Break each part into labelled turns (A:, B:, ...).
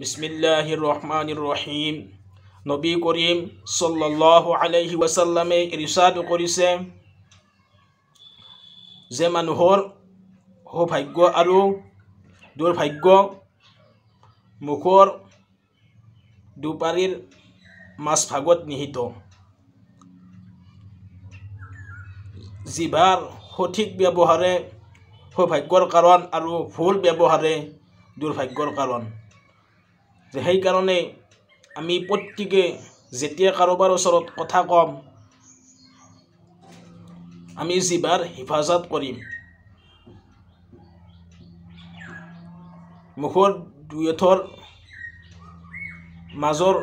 A: বিসমিল্লাহিৰ ৰহমানিৰ ৰহিম নবী কৰিম সাল্লাল্লাহু আলাইহি ওয়াসাল্লামে ইৰশাদ কৰিছে যে মানুহৰ সৌভাগ্য আৰু দুৰ্ভাগ্য মুখৰ দুপাৰীৰ মাজভাগত নিহিত জিভাৰ সঠিক ব্যৱহাৰে সৌভাগ্যৰ কাৰণ আৰু ভুল ব্যৱহাৰে দুৰ্ভাগ্যৰ কাৰণ যে সেইকাৰণে আমি প্ৰত্যেকে যেতিয়া কাৰোবাৰ ওচৰত কথা ক'ম আমি জীৱাৰ হেফাজত কৰিম মুখৰ দুই এথৰ মাজৰ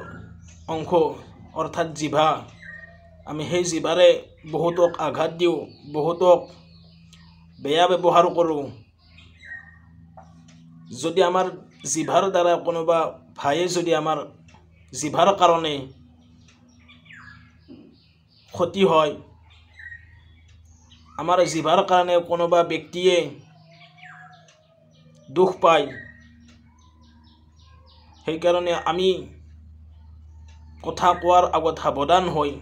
A: অংশ অৰ্থাৎ জিভা আমি সেই জিভাৰে বহুতক আঘাত দিওঁ বহুতক বেয়া ব্যৱহাৰ কৰোঁ যদি আমাৰ জিভাৰ দ্বাৰা কোনোবা ভাইয়ে যদি আমাৰ জিভাৰ কাৰণে ক্ষতি হয় আমাৰ জিভাৰ কাৰণে কোনোবা ব্যক্তিয়ে দুখ পায় সেইকাৰণে আমি কথা কোৱাৰ আগত সাৱধান হৈ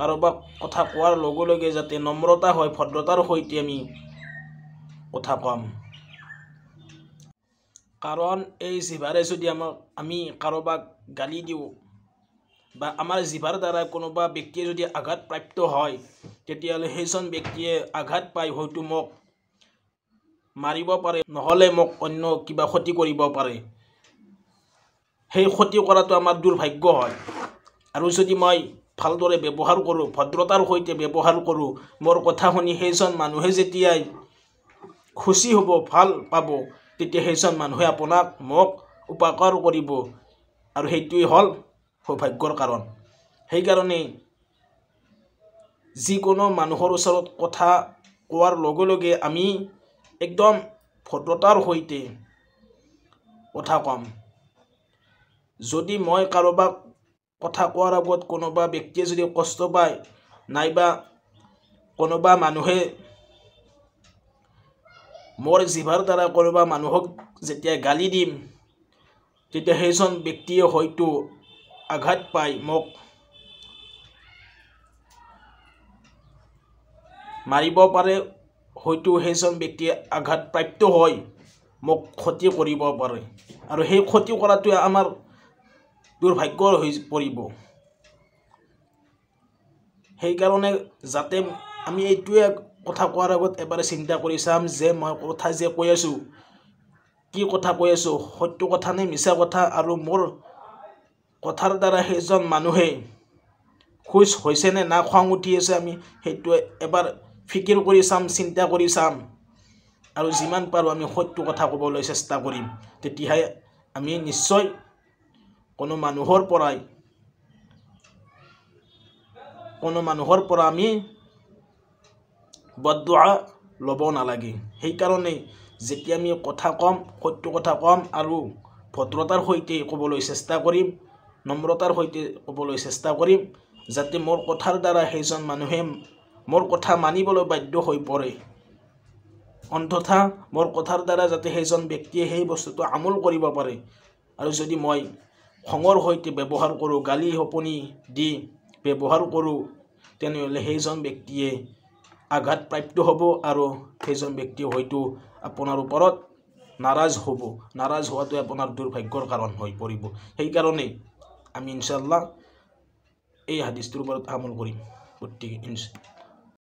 A: কাৰোবাক কথা কোৱাৰ লগে লগে যাতে নম্ৰতা হয় ভদ্ৰতাৰ সৈতে আমি কথা কম কাৰণ এই জিভাৰে যদি আমাক আমি কাৰোবাক গালি দিওঁ বা আমাৰ জিভাৰ দ্বাৰা কোনোবা ব্যক্তিয়ে যদি আঘাত প্ৰাপ্ত হয় তেতিয়াহ'লে সেইজন ব্যক্তিয়ে আঘাত পাই হয়তো মোক মাৰিব পাৰে নহ'লে মোক অন্য কিবা ক্ষতি কৰিব পাৰে সেই ক্ষতি কৰাটো আমাৰ দুৰ্ভাগ্য হয় আৰু যদি মই ভালদৰে ব্যৱহাৰ কৰোঁ ভদ্ৰতাৰ সৈতে ব্যৱহাৰ কৰোঁ মোৰ কথা শুনি সেইজন মানুহে যেতিয়াই খুচি হ'ব ভাল পাব তেতিয়া সেইজন মানুহে আপোনাক মোক উপকাৰ কৰিব আৰু সেইটোৱেই হ'ল সৌভাগ্যৰ কাৰণ সেইকাৰণে যিকোনো মানুহৰ ওচৰত কথা কোৱাৰ লগে লগে আমি একদম ভদ্ৰতাৰ সৈতে কথা ক'ম যদি মই কাৰোবাক কথা কোৱাৰ আগত কোনোবা ব্যক্তিয়ে যদি কষ্ট পায় নাইবা কোনোবা মানুহে মোৰ জিভাৰ দ্বাৰা কোনোবা মানুহক যেতিয়া গালি দিম তেতিয়া সেইজন ব্যক্তিয়ে হয়তো আঘাত পাই মোক মাৰিব পাৰে হয়তো সেইজন ব্যক্তিয়ে আঘাতপ্ৰাপ্ত হৈ মোক ক্ষতি কৰিব পাৰে আৰু সেই ক্ষতি কৰাটোৱে আমাৰ দুৰ্ভাগ্য হৈ পৰিব সেইকাৰণে যাতে আমি এইটোৱে কথা কোৱাৰ আগত এবাৰ চিন্তা কৰি চাম যে মই কথা যে কৈ আছোঁ কি কথা কৈ আছোঁ সত্য কথা নে মিছা কথা আৰু মোৰ কথাৰ দ্বাৰা সেইজন মানুহে খোজ হৈছে নে না খং উঠি আছে আমি সেইটোৱে এবাৰ ফিকিৰ কৰি চাম চিন্তা কৰি চাম আৰু যিমান পাৰোঁ আমি সত্য কথা ক'বলৈ চেষ্টা কৰিম তেতিয়াহে আমি নিশ্চয় কোনো মানুহৰ পৰাই কোনো মানুহৰ পৰা আমি বদুৱা ল'ব নালাগে সেইকাৰণে যেতিয়া আমি কথা কম সত্য কথা কম আৰু ভদ্ৰতাৰ সৈতে ক'বলৈ চেষ্টা কৰিম নম্ৰতাৰ সৈতে ক'বলৈ চেষ্টা কৰিম যাতে মোৰ কথাৰ দ্বাৰা সেইজন মানুহে মোৰ কথা মানিবলৈ বাধ্য হৈ পৰে অন্ততা মোৰ কথাৰ দ্বাৰা যাতে সেইজন ব্যক্তিয়ে সেই বস্তুটো আমোল কৰিব পাৰে আৰু যদি মই খঙৰ সৈতে ব্যৱহাৰ কৰোঁ গালি শপনি দি ব্যৱহাৰ কৰোঁ তেনেহ'লে সেইজন ব্যক্তিয়ে আঘাত প্ৰাপ্ত হ'ব আৰু সেইজন ব্যক্তি হয়তো আপোনাৰ ওপৰত নাৰাজ হ'ব নাৰাজ হোৱাটো আপোনাৰ দুৰ্ভাগ্যৰ কাৰণ হৈ পৰিব সেইকাৰণে আমি ইনশাল্লাহ এই হাদিছটোৰ ওপৰত আমল কৰিম গতিকে ইনশ্বা